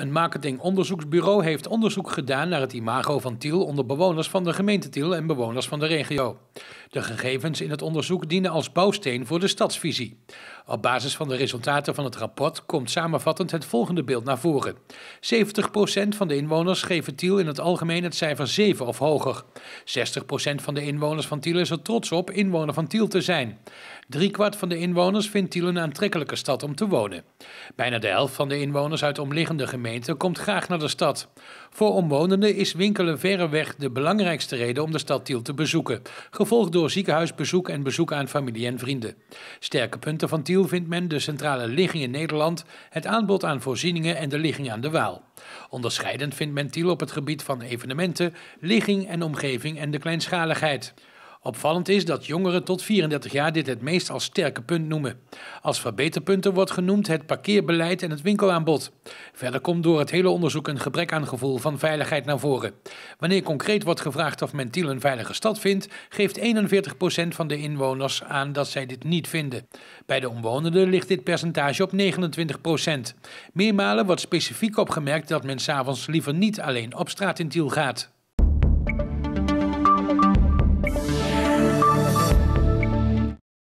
Een marketingonderzoeksbureau heeft onderzoek gedaan naar het imago van Tiel onder bewoners van de gemeente Tiel en bewoners van de regio. De gegevens in het onderzoek dienen als bouwsteen voor de stadsvisie. Op basis van de resultaten van het rapport komt samenvattend het volgende beeld naar voren. 70% van de inwoners geven Tiel in het algemeen het cijfer 7 of hoger. 60% van de inwoners van Tiel is er trots op inwoner van Tiel te zijn. kwart van de inwoners vindt Tiel een aantrekkelijke stad om te wonen. Bijna de helft van de inwoners uit omliggende gemeenten komt graag naar de stad. Voor omwonenden is winkelen verreweg de belangrijkste reden om de stad Tiel te bezoeken, gevolgd door ziekenhuisbezoek en bezoek aan familie en vrienden. Sterke punten van Tiel vindt men de centrale ligging in Nederland, het aanbod aan voorzieningen en de ligging aan de Waal. Onderscheidend vindt men Tiel op het gebied van evenementen, ligging en omgeving en de kleinschaligheid. Opvallend is dat jongeren tot 34 jaar dit het meest als sterke punt noemen. Als verbeterpunten wordt genoemd het parkeerbeleid en het winkelaanbod. Verder komt door het hele onderzoek een gebrek aan gevoel van veiligheid naar voren. Wanneer concreet wordt gevraagd of men Tiel een veilige stad vindt, geeft 41% van de inwoners aan dat zij dit niet vinden. Bij de omwonenden ligt dit percentage op 29%. Meermalen wordt specifiek opgemerkt dat men s'avonds liever niet alleen op straat in Tiel gaat.